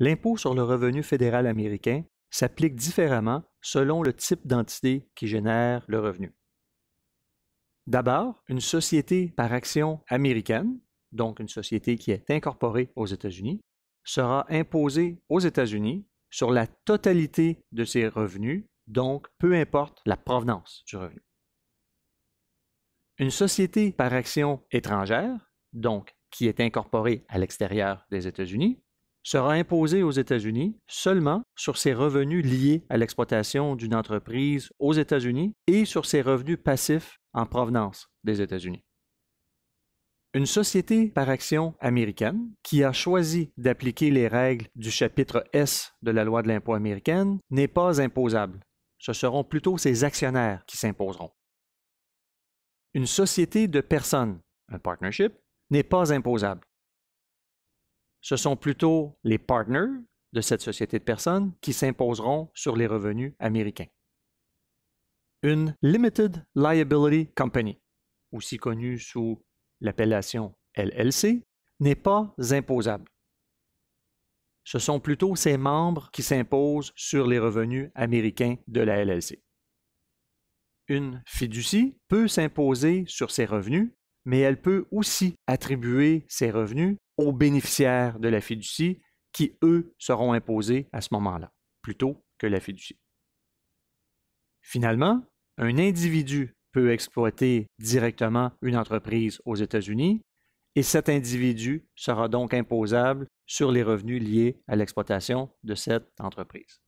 L'impôt sur le revenu fédéral américain s'applique différemment selon le type d'entité qui génère le revenu. D'abord, une société par action américaine, donc une société qui est incorporée aux États-Unis, sera imposée aux États-Unis sur la totalité de ses revenus, donc peu importe la provenance du revenu. Une société par action étrangère, donc qui est incorporée à l'extérieur des États-Unis, sera imposé aux États-Unis seulement sur ses revenus liés à l'exploitation d'une entreprise aux États-Unis et sur ses revenus passifs en provenance des États-Unis. Une société par action américaine qui a choisi d'appliquer les règles du chapitre S de la loi de l'impôt américaine n'est pas imposable. Ce seront plutôt ses actionnaires qui s'imposeront. Une société de personnes, un partnership, n'est pas imposable ce sont plutôt les partners de cette société de personnes qui s'imposeront sur les revenus américains. Une Limited Liability Company, aussi connue sous l'appellation LLC, n'est pas imposable. Ce sont plutôt ses membres qui s'imposent sur les revenus américains de la LLC. Une fiducie peut s'imposer sur ses revenus mais elle peut aussi attribuer ses revenus aux bénéficiaires de la fiducie qui, eux, seront imposés à ce moment-là, plutôt que la fiducie. Finalement, un individu peut exploiter directement une entreprise aux États-Unis et cet individu sera donc imposable sur les revenus liés à l'exploitation de cette entreprise.